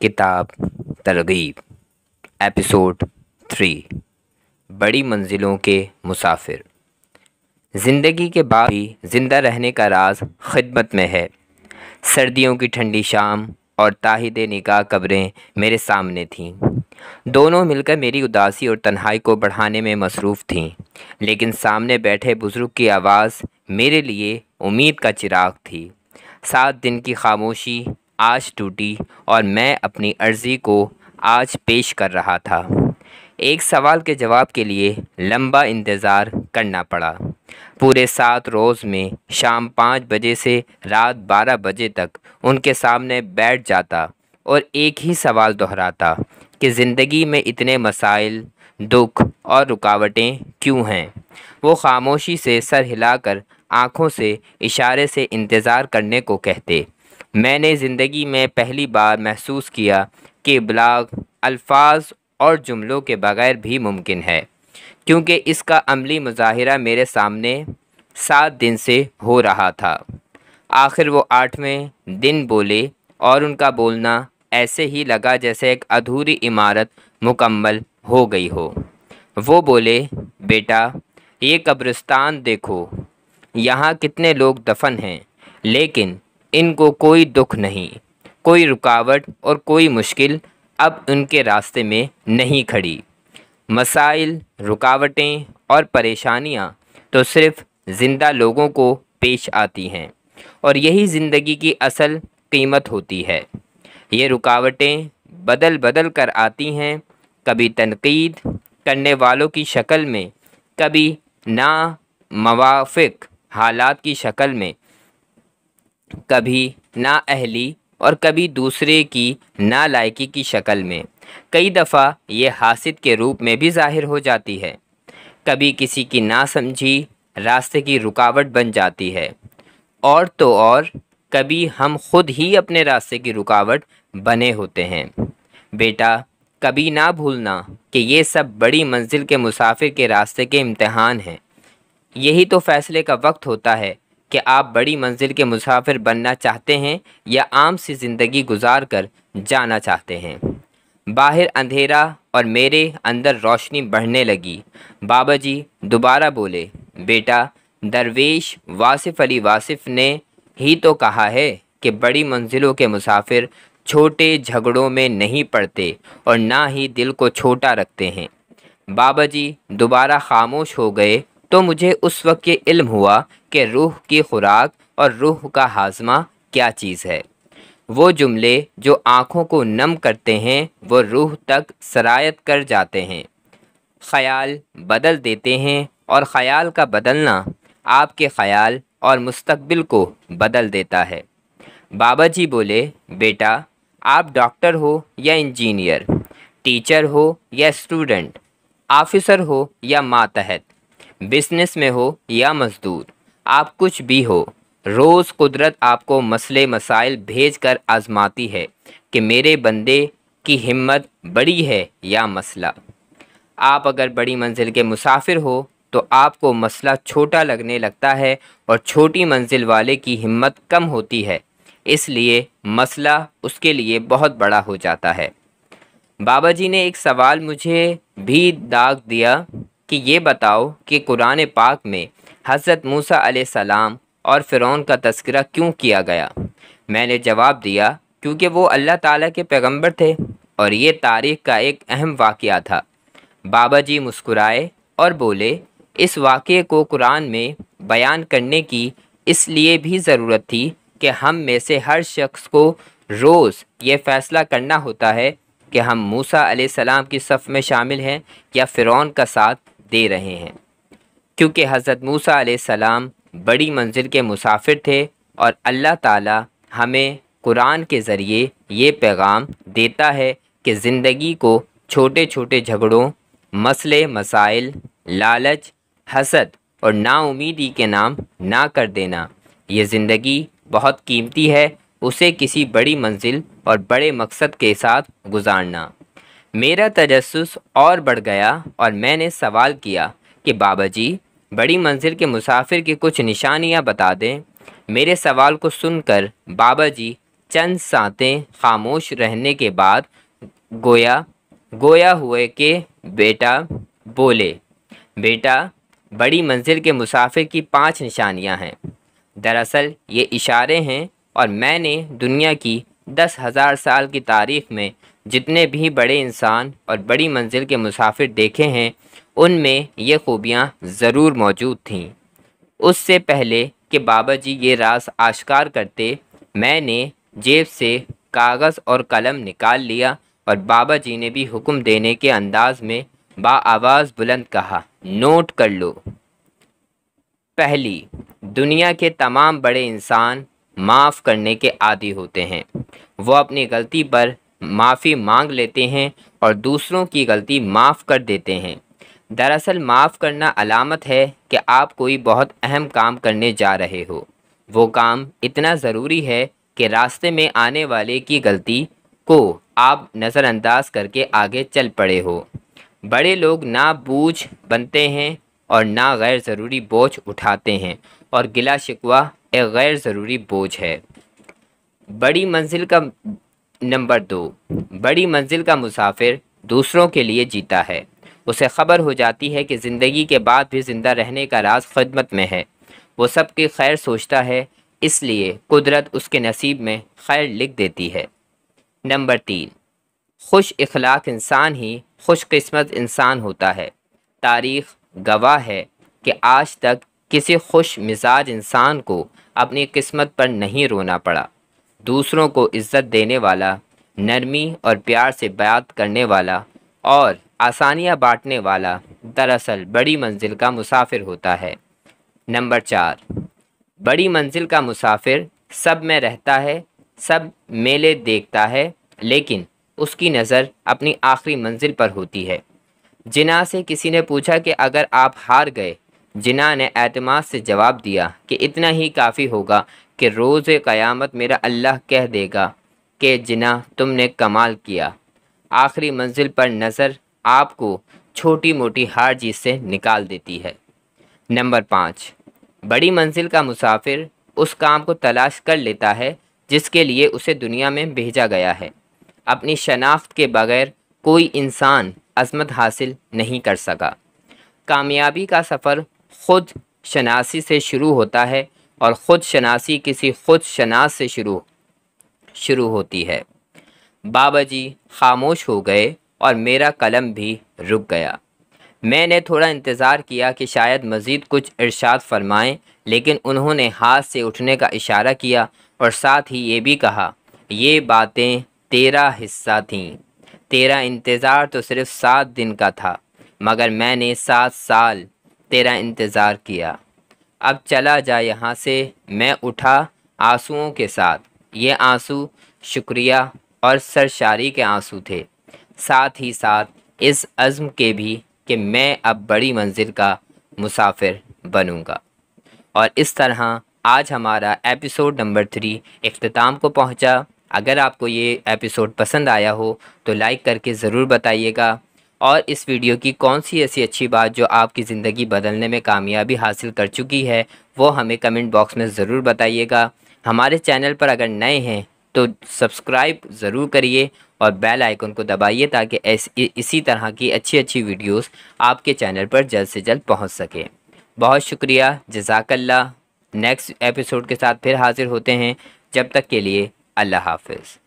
किताब तरगीब episode three बड़ी मंजिलों के मुसाफिर ज़िंदगी के बाद भी ज़िंदा रहने का राज खिदमत में है सर्दियों की ठंडी शाम और ताहिद निकाह कब्रें मेरे सामने थीं दोनों मिलकर मेरी उदासी और तन्हाई को बढ़ाने में मसरूफ़ थीं लेकिन सामने बैठे बुज़ुर्ग की आवाज़ मेरे लिए उम्मीद का चिराग थी सात दिन की खामोशी आज टूटी और मैं अपनी अर्ज़ी को आज पेश कर रहा था एक सवाल के जवाब के लिए लंबा इंतज़ार करना पड़ा पूरे सात रोज़ में शाम पाँच बजे से रात बारह बजे तक उनके सामने बैठ जाता और एक ही सवाल दोहराता कि ज़िंदगी में इतने मसाइल दुख और रुकावटें क्यों हैं वो खामोशी से सर हिलाकर आंखों से इशारे से इंतज़ार करने को कहते मैंने ज़िंदगी में पहली बार महसूस किया कि ब्लाग अल्फाज और जुमलों के बग़ैर भी मुमकिन है क्योंकि इसका अमली मुजाहरा मेरे सामने सात दिन से हो रहा था आखिर वो आठवें दिन बोले और उनका बोलना ऐसे ही लगा जैसे एक अधूरी इमारत मुकम्मल हो गई हो वो बोले बेटा ये कब्रिस्तान देखो यहाँ कितने लोग दफन हैं लेकिन इनको कोई दुख नहीं कोई रुकावट और कोई मुश्किल अब उनके रास्ते में नहीं खड़ी मसाइल रुकावटें और परेशानियां तो सिर्फ़ ज़िंदा लोगों को पेश आती हैं और यही ज़िंदगी की असल कीमत होती है ये रुकावटें बदल बदल कर आती हैं कभी तनकीद करने वालों की शक्ल में कभी ना मवाफिक हालात की शक्ल में कभी ना अहली और कभी दूसरे की नालायकी की शक्ल में कई दफ़ा ये हासिद के रूप में भी जाहिर हो जाती है कभी किसी की ना समझी रास्ते की रुकावट बन जाती है और तो और कभी हम खुद ही अपने रास्ते की रुकावट बने होते हैं बेटा कभी ना भूलना कि ये सब बड़ी मंजिल के मुसाफिर के रास्ते के इम्तहान हैं यही तो फ़ैसले का वक्त होता है कि आप बड़ी मंजिल के मुसाफिर बनना चाहते हैं या आम सी ज़िंदगी गुजार कर जाना चाहते हैं बाहर अंधेरा और मेरे अंदर रोशनी बढ़ने लगी बाबा जी दोबारा बोले बेटा दरवेश वासिफ अली वासिफ ने ही तो कहा है कि बड़ी मंजिलों के मुसाफिर छोटे झगड़ों में नहीं पड़ते और ना ही दिल को छोटा रखते हैं बाबा जी दोबारा खामोश हो गए तो मुझे उस वक्त ये इल्म हुआ कि रूह की खुराक और रूह का हाजमा क्या चीज़ है वो जुमले जो आँखों को नम करते हैं वो रूह तक सरायत कर जाते हैं ख्याल बदल देते हैं और ख्याल का बदलना आपके ख्याल और मुस्तबिल को बदल देता है बाबा जी बोले बेटा आप डॉक्टर हो या इंजीनियर टीचर हो या स्टूडेंट ऑफिसर हो या मातहत बिजनेस में हो या मजदूर आप कुछ भी हो रोज़ कुदरत आपको मसले मसाइल भेज कर आजमाती है कि मेरे बंदे की हिम्मत बड़ी है या मसला आप अगर बड़ी मंजिल के मुसाफिर हो तो आपको मसला छोटा लगने लगता है और छोटी मंजिल वाले की हिम्मत कम होती है इसलिए मसला उसके लिए बहुत बड़ा हो जाता है बाबा जी ने एक सवाल मुझे भी दाग दिया कि ये बताओ कि कुरान पाक में हज़रत मूसा सलाम और फ़िरौन का तस्करा क्यों किया गया मैंने जवाब दिया क्योंकि वो अल्लाह ताला के पैगंबर थे और ये तारीख का एक अहम वाक़ था बाबा जी मुस्कुराए और बोले इस वाक़े को कुरान में बयान करने की इसलिए भी ज़रूरत थी कि हम में से हर शख्स को रोज़ ये फ़ैसला करना होता है कि हम मूसा सलाम की सफ़ में शामिल हैं या फ़िरौन का साथ दे रहे हैं क्योंकि हज़रत मूसा सलाम बड़ी मंजिल के मुसाफिर थे और अल्लाह ताला हमें कुरान के ज़रिए ये पैगाम देता है कि ज़िंदगी को छोटे छोटे झगड़ों मसले मसाइल लालच हसद और नाउमीदी के नाम ना कर देना ये ज़िंदगी बहुत कीमती है उसे किसी बड़ी मंजिल और बड़े मकसद के साथ गुजारना मेरा तजस और बढ़ गया और मैंने सवाल किया कि बाबा जी बड़ी मंजिल के मुसाफिर की कुछ निशानियाँ बता दें मेरे सवाल को सुनकर बाबा जी चंद सांतें खामोश रहने के बाद गोया गोया हुए के बेटा बोले बेटा बड़ी मंजिल के मुसाफिर की पांच निशानियां हैं दरअसल ये इशारे हैं और मैंने दुनिया की दस हज़ार साल की तारीख में जितने भी बड़े इंसान और बड़ी मंजिल के मुसाफिर देखे हैं उनमें ये खूबियाँ ज़रूर मौजूद थीं उससे पहले कि बाबा जी ये रास आश्कार करते मैंने जेब से कागज़ और कलम निकाल लिया और बाबा जी ने भी हुक्म देने के अंदाज में बा आवाज़ बुलंद कहा नोट कर लो पहली दुनिया के तमाम बड़े इंसान माफ़ करने के आदि होते हैं वो अपनी गलती पर माफ़ी मांग लेते हैं और दूसरों की गलती माफ़ कर देते हैं दरअसल माफ़ करना अलामत है कि आप कोई बहुत अहम काम करने जा रहे हो वो काम इतना ज़रूरी है कि रास्ते में आने वाले की गलती को आप नज़रअंदाज करके आगे चल पड़े हो बड़े लोग ना बूझ बनते हैं और ना गैर ज़रूरी बोझ उठाते हैं और गिला शिकवा एक गैर ज़रूरी बोझ है बड़ी मंजिल का नंबर दो बड़ी मंजिल का मुसाफिर दूसरों के लिए जीता है उसे खबर हो जाती है कि ज़िंदगी के बाद भी ज़िंदा रहने का राज खदमत में है वो सब की खैर सोचता है इसलिए कुदरत उसके नसीब में खैर लिख देती है नंबर तीन खुश इखलाक इंसान ही खुशकस्मत इंसान होता है तारीख गवाह है कि आज तक किसी खुश मिजाज इंसान को अपनी किस्मत पर नहीं रोना पड़ा दूसरों को इज्जत देने वाला नरमी और प्यार से बात करने वाला और आसानियां बांटने वाला दरअसल बड़ी मंजिल का मुसाफिर होता है नंबर चार बड़ी मंजिल का मुसाफिर सब में रहता है सब मेले देखता है लेकिन उसकी नज़र अपनी आखिरी मंजिल पर होती है जिना से किसी ने पूछा कि अगर आप हार गए जिना ने अतमाद से जवाब दिया कि इतना ही काफ़ी होगा कि रोज़ क़यामत मेरा अल्लाह कह देगा कि जिना तुमने कमाल किया आखिरी मंजिल पर नज़र आपको छोटी मोटी हार जीत से निकाल देती है नंबर पाँच बड़ी मंजिल का मुसाफिर उस काम को तलाश कर लेता है जिसके लिए उसे दुनिया में भेजा गया है अपनी शनाख्त के बगैर कोई इंसान अजमत हासिल नहीं कर सका कामयाबी का सफ़र खुद शनासी से शुरू होता है और ख़ुद शनासी किसी खुद शनास से शुरू शुरू होती है बाबा जी खामोश हो गए और मेरा कलम भी रुक गया मैंने थोड़ा इंतज़ार किया कि शायद मज़ीद कुछ इरशाद फरमाएं लेकिन उन्होंने हाथ से उठने का इशारा किया और साथ ही ये भी कहा ये बातें तेरा हिस्सा थीं तेरा इंतज़ार तो सिर्फ़ सात दिन का था मगर मैंने सात साल तेरा इंतज़ार किया अब चला जा यहाँ से मैं उठा आंसुओं के साथ ये आंसू शुक्रिया और सरशारी के आंसू थे साथ ही साथ इस अज़म के भी कि मैं अब बड़ी मंजिल का मुसाफिर बनूँगा और इस तरह आज हमारा एपिसोड नंबर थ्री अख्ताम को पहुँचा अगर आपको ये एपिसोड पसंद आया हो तो लाइक करके ज़रूर बताइएगा और इस वीडियो की कौन सी ऐसी अच्छी बात जो आपकी ज़िंदगी बदलने में कामयाबी हासिल कर चुकी है वो हमें कमेंट बॉक्स में ज़रूर बताइएगा हमारे चैनल पर अगर नए हैं तो सब्सक्राइब ज़रूर करिए और बेल आइकन को दबाइए ताकि इसी तरह की अच्छी अच्छी वीडियोस आपके चैनल पर जल्द से जल्द पहुंच सके बहुत शुक्रिया जजाकल्ला नेक्स्ट एपिसोड के साथ फिर हाज़िर होते हैं जब तक के लिए अल्लाह हाफिज़